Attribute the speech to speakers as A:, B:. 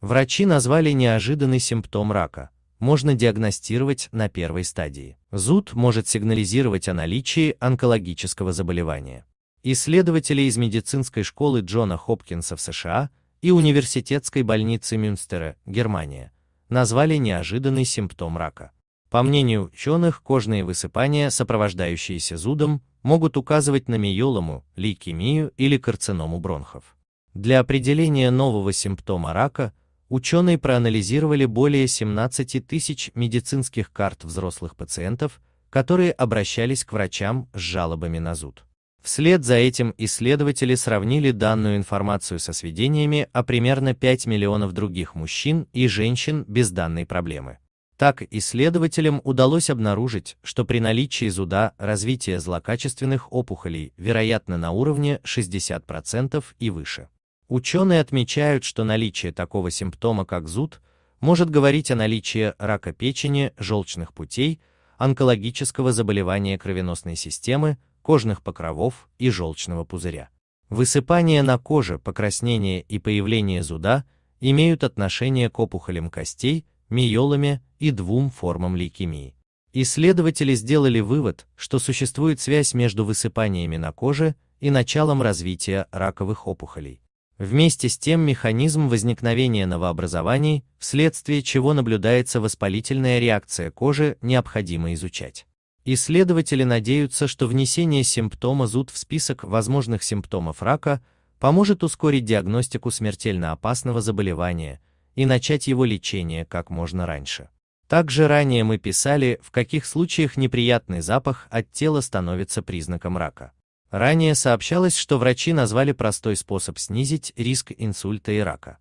A: Врачи назвали неожиданный симптом рака. Можно диагностировать на первой стадии. Зуд может сигнализировать о наличии онкологического заболевания. Исследователи из медицинской школы Джона Хопкинса в США и университетской больницы Мюнстера, Германия, назвали неожиданный симптом рака. По мнению ученых, кожные высыпания, сопровождающиеся зудом, могут указывать на миелому, лейкемию или карциному бронхов. Для определения нового симптома рака Ученые проанализировали более 17 тысяч медицинских карт взрослых пациентов, которые обращались к врачам с жалобами на зуд. Вслед за этим исследователи сравнили данную информацию со сведениями о примерно 5 миллионов других мужчин и женщин без данной проблемы. Так, исследователям удалось обнаружить, что при наличии зуда развитие злокачественных опухолей вероятно на уровне 60% и выше. Ученые отмечают, что наличие такого симптома, как зуд, может говорить о наличии рака печени, желчных путей, онкологического заболевания кровеносной системы, кожных покровов и желчного пузыря. Высыпание на коже, покраснение и появление зуда имеют отношение к опухолям костей, миеломе и двум формам лейкемии. Исследователи сделали вывод, что существует связь между высыпаниями на коже и началом развития раковых опухолей. Вместе с тем механизм возникновения новообразований, вследствие чего наблюдается воспалительная реакция кожи, необходимо изучать. Исследователи надеются, что внесение симптома зуд в список возможных симптомов рака поможет ускорить диагностику смертельно опасного заболевания и начать его лечение как можно раньше. Также ранее мы писали, в каких случаях неприятный запах от тела становится признаком рака. Ранее сообщалось, что врачи назвали простой способ снизить риск инсульта и рака.